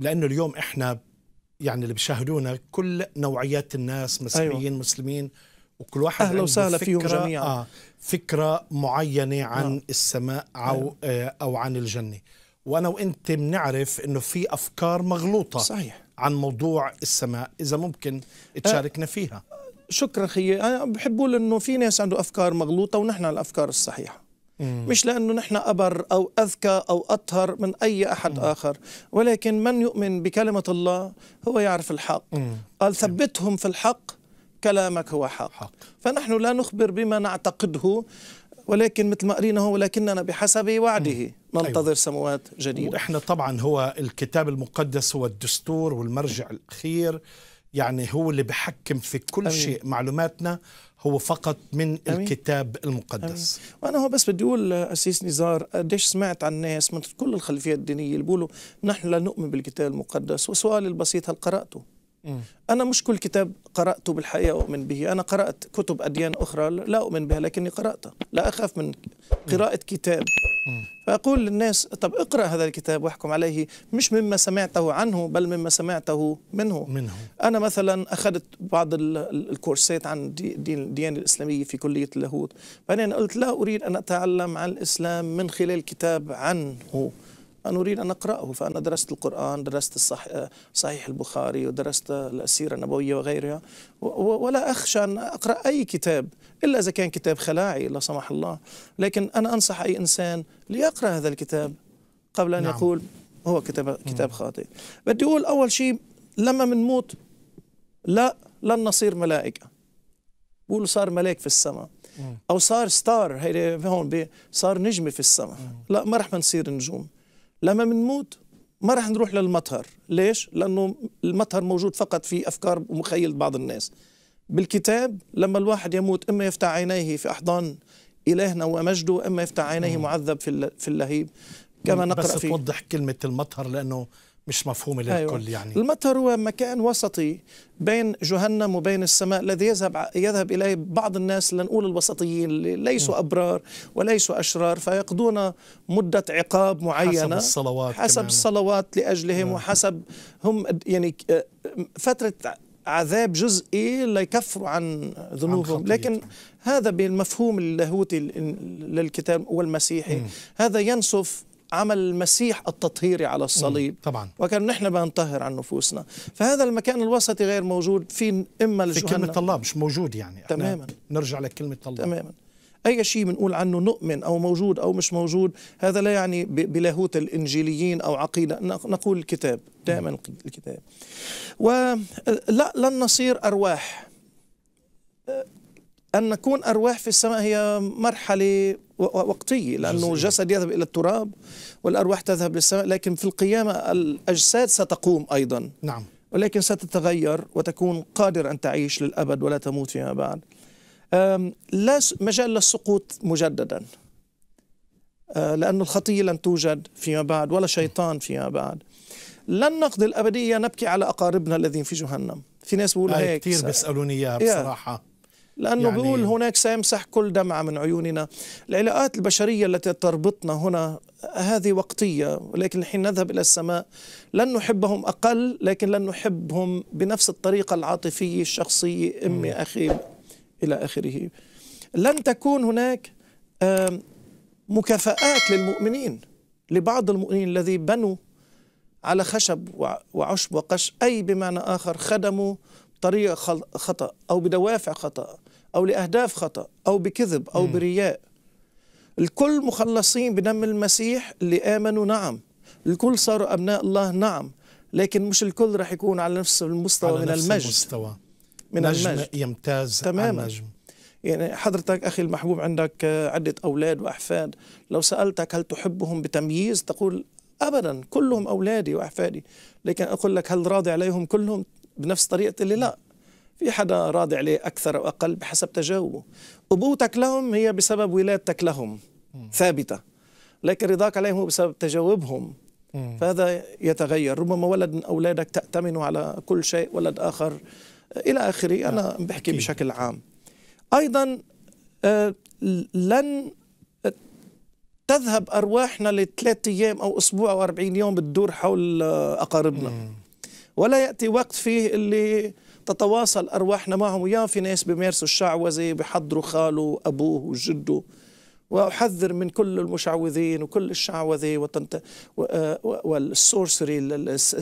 لانه اليوم احنا يعني اللي بيشاهدونا كل نوعيات الناس أيوة. مسيحيين أيوة. مسلمين وكل واحد اهلا وسهلا فيهم جميعا آه فكره معينه عن آه. السماء او أيوة. آه او عن الجنه وانا وانت بنعرف انه في افكار مغلوطه صحيح عن موضوع السماء اذا ممكن أه، تشاركنا فيها شكرا خيي انا بحب اقول انه في ناس عنده افكار مغلوطه ونحن على الافكار الصحيحه مش لأنه نحن أبر أو أذكى أو أطهر من أي أحد آخر ولكن من يؤمن بكلمة الله هو يعرف الحق قال ثبتهم في الحق كلامك هو حق, حق. فنحن لا نخبر بما نعتقده ولكن مثل ما قرينا هو ولكننا بحسب وعده مم. أيوة. ننتظر أيوة. سموات جديدة وإحنا طبعا هو الكتاب المقدس هو الدستور والمرجع الأخير يعني هو اللي بحكم في كل أمين. شيء معلوماتنا هو فقط من أمين. الكتاب المقدس أمين. وانا هو بس بدي اقول اسيس نزار قديش سمعت عن ناس من كل الخلفيات الدينيه اللي بيقولوا نحن لا نؤمن بالكتاب المقدس وسؤالي البسيط هل قراته مم. أنا مش كل كتاب قرأته بالحقيقة أؤمن به أنا قرأت كتب أديان أخرى لا أؤمن بها لكني قرأتها لا أخاف من قراءة كتاب فأقول للناس طب اقرأ هذا الكتاب واحكم عليه مش مما سمعته عنه بل مما سمعته منه, منه. أنا مثلا أخذت بعض الكورسات عن الديانة الإسلامية في كلية اللاهوت بعدين قلت لا أريد أن أتعلم عن الإسلام من خلال كتاب عنه أنا أريد أن أقرأه فأنا درست القرآن درست الصح... صحيح البخاري ودرست السيرة النبوية وغيرها ولا أخشى أن أقرأ أي كتاب إلا إذا كان كتاب خلاعي لا سمح الله لكن أنا أنصح أي إنسان ليقرأ هذا الكتاب قبل أن نعم. يقول هو كتاب كتاب خاطئ بدي أقول أول شيء لما منموت لا لن نصير ملائكة بقولوا صار ملاك في السماء أو صار ستار هيدي هون صار نجمة في السماء لا ما رح نصير نجوم لما منموت ما رح نروح للمطهر ليش؟ لأنه المطهر موجود فقط في أفكار ومخيلة بعض الناس بالكتاب لما الواحد يموت إما يفتح عينيه في أحضان إلهنا ومجده إما يفتح عينيه معذب في في اللهيب كما نقرأ بس فيه. توضح كلمة المطهر لأنه مش مفهومة للكل أيوة. يعني المطهر هو مكان وسطي بين جهنم وبين السماء الذي يذهب يذهب إليه بعض الناس لنقول الوسطيين ليسوا م. أبرار وليسوا أشرار فيقضون مدة عقاب معينة حسب الصلوات حسب كمان. الصلوات لأجلهم م. وحسب هم يعني آه، فترة عذاب جزئي ليكفروا عن ذنوبهم لكن هذا بالمفهوم اللاهوتي للكتاب والمسيحي م. هذا ينسف عمل المسيح التطهيري على الصليب طبعا وكان نحن بنطهر عن نفوسنا فهذا المكان الوسطي غير موجود في اما الجهنم في كلمه الله مش موجود يعني تماما نرجع لكلمه الله تماما أي شيء بنقول عنه نؤمن أو موجود أو مش موجود هذا لا يعني بلاهوت الإنجيليين أو عقيدة نقول الكتاب دائما نعم. الكتاب ولا لن نصير أرواح أه، أن نكون أرواح في السماء هي مرحلة وقتية لأنه الجسد يذهب إلى التراب والأرواح تذهب للسماء لكن في القيامة الأجساد ستقوم أيضا نعم ولكن ستتغير وتكون قادر أن تعيش للأبد ولا تموت فيما بعد لا مجال للسقوط مجددا أه، لأن الخطية لن توجد فيما بعد ولا شيطان فيما بعد لن نقضي الأبدية نبكي على أقاربنا الذين في جهنم في ناس بيقولوا آه، هيك كثير بيسألوني إياها بصراحة لأنه يعني بيقول هناك سيمسح كل دمعة من عيوننا العلاقات البشرية التي تربطنا هنا هذه وقتية ولكن حين نذهب إلى السماء لن نحبهم أقل لكن لن نحبهم بنفس الطريقة العاطفية الشخصية أمي أخي إلى آخره لن تكون هناك مكافآت للمؤمنين لبعض المؤمنين الذي بنوا على خشب وعشب وقش أي بمعنى آخر خدموا طريقة خطأ أو بدوافع خطأ أو لأهداف خطأ أو بكذب أو م. برياء الكل مخلصين بدم المسيح اللي آمنوا نعم الكل صاروا أبناء الله نعم لكن مش الكل راح يكون على نفس المستوى على من نفس المجد المستوى. من نجم النجم يمتاز تماما النجم. يعني حضرتك أخي المحبوب عندك عدة أولاد وأحفاد لو سألتك هل تحبهم بتمييز تقول أبدا كلهم أولادي وأحفادي لكن أقول لك هل راضي عليهم كلهم بنفس طريقة اللي لا في حدا راضي عليه أكثر أو أقل بحسب تجاوبه أبوتك لهم هي بسبب ولادتك لهم ثابتة لكن رضاك عليهم هو بسبب تجاوبهم فهذا يتغير ربما ولد من أولادك تأتمن على كل شيء ولد آخر الى اخره انا نعم، بحكي بشكل عام ايضا آه، لن تذهب ارواحنا لثلاث ايام او اسبوع او 40 يوم بتدور حول آه، اقاربنا ولا ياتي وقت فيه اللي تتواصل ارواحنا معهم ويا في ناس بيمارسوا الشعوذه بيحضروا خاله ابوه وجده واحذر من كل المشعوذين وكل الشعوذه آه، والسورسري السحر,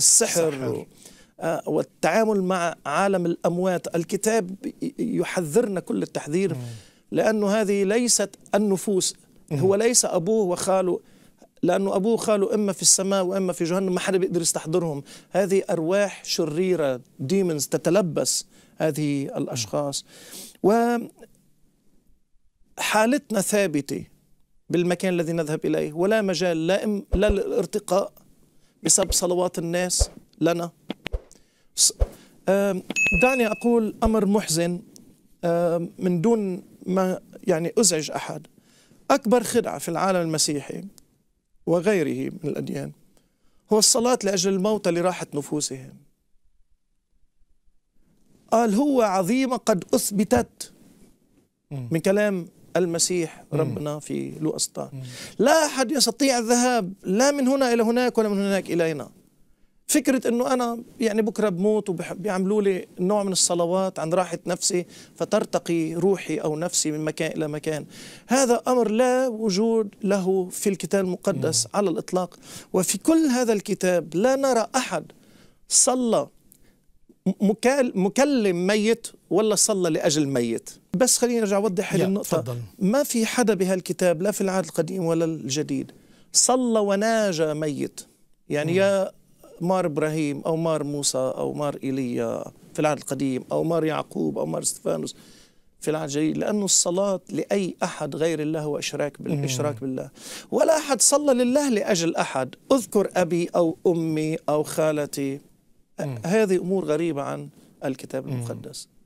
السحر. آه، والتعامل مع عالم الأموات الكتاب يحذرنا كل التحذير لأنه هذه ليست النفوس هو ليس أبوه وخاله لأنه أبوه وخاله إما في السماء وإما في جهنم ما حدا بيقدر يستحضرهم هذه أرواح شريرة ديمونز تتلبس هذه الأشخاص وحالتنا ثابتة بالمكان الذي نذهب إليه ولا مجال لا, لا للارتقاء بسبب صلوات الناس لنا دعني أقول أمر محزن من دون ما يعني أزعج أحد أكبر خدعة في العالم المسيحي وغيره من الأديان هو الصلاة لأجل الموتى لراحة نفوسهم قال هو عظيمة قد أثبتت من كلام المسيح ربنا في لوسطان لا أحد يستطيع الذهاب لا من هنا إلى هناك ولا من هناك إلينا فكره انه انا يعني بكره بموت وبيعملوا لي نوع من الصلوات عن راحه نفسي فترتقي روحي او نفسي من مكان الى مكان هذا امر لا وجود له في الكتاب المقدس على الاطلاق وفي كل هذا الكتاب لا نرى احد صلى مكلم ميت ولا صلى لاجل ميت بس خليني ارجع اوضح هذه النقطه فضل. ما في حدا بهالكتاب لا في العهد القديم ولا الجديد صلى وناجى ميت يعني مم. يا مار إبراهيم أو مار موسى أو مار إيليا في العهد القديم أو مار يعقوب أو مار استفانوس في العهد الجديد لانه الصلاة لأي أحد غير الله هو إشراك بالإشراك بالله ولا أحد صلى لله لأجل أحد أذكر أبي أو أمي أو خالتي هذه أمور غريبة عن الكتاب المقدس